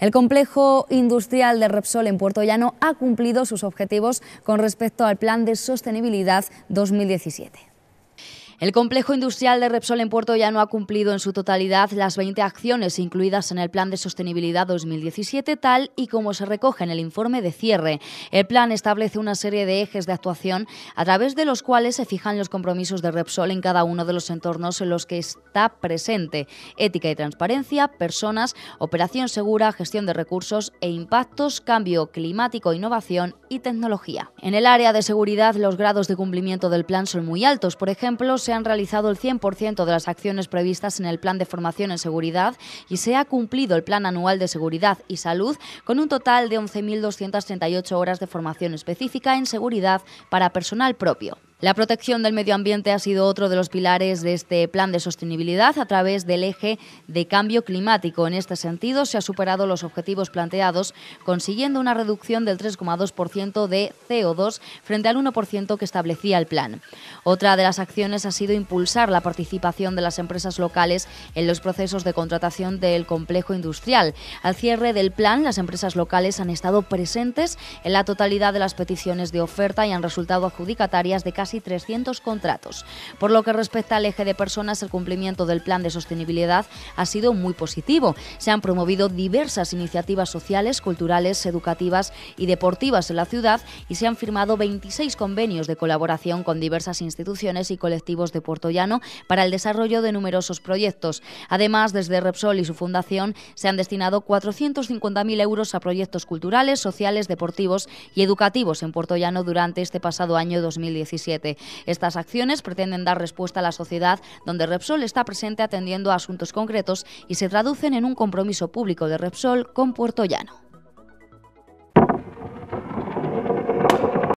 El complejo industrial de Repsol en Puerto Llano ha cumplido sus objetivos con respecto al Plan de Sostenibilidad 2017. El complejo industrial de Repsol en Puerto ya no ha cumplido en su totalidad las 20 acciones incluidas en el Plan de Sostenibilidad 2017, tal y como se recoge en el informe de cierre. El plan establece una serie de ejes de actuación a través de los cuales se fijan los compromisos de Repsol en cada uno de los entornos en los que está presente. Ética y transparencia, personas, operación segura, gestión de recursos e impactos, cambio climático, innovación y tecnología. En el área de seguridad, los grados de cumplimiento del plan son muy altos. Por ejemplo, se han realizado el 100% de las acciones previstas en el Plan de Formación en Seguridad y se ha cumplido el Plan Anual de Seguridad y Salud con un total de 11.238 horas de formación específica en seguridad para personal propio. La protección del medio ambiente ha sido otro de los pilares de este plan de sostenibilidad a través del eje de cambio climático. En este sentido, se ha superado los objetivos planteados, consiguiendo una reducción del 3,2% de CO2 frente al 1% que establecía el plan. Otra de las acciones ha sido impulsar la participación de las empresas locales en los procesos de contratación del complejo industrial. Al cierre del plan, las empresas locales han estado presentes en la totalidad de las peticiones de oferta y han resultado adjudicatarias de casi y 300 contratos. Por lo que respecta al eje de personas, el cumplimiento del plan de sostenibilidad ha sido muy positivo. Se han promovido diversas iniciativas sociales, culturales, educativas y deportivas en la ciudad y se han firmado 26 convenios de colaboración con diversas instituciones y colectivos de Puerto para el desarrollo de numerosos proyectos. Además, desde Repsol y su fundación se han destinado 450.000 euros a proyectos culturales, sociales, deportivos y educativos en Puerto durante este pasado año 2017. Estas acciones pretenden dar respuesta a la sociedad donde Repsol está presente atendiendo a asuntos concretos y se traducen en un compromiso público de Repsol con Puerto Llano.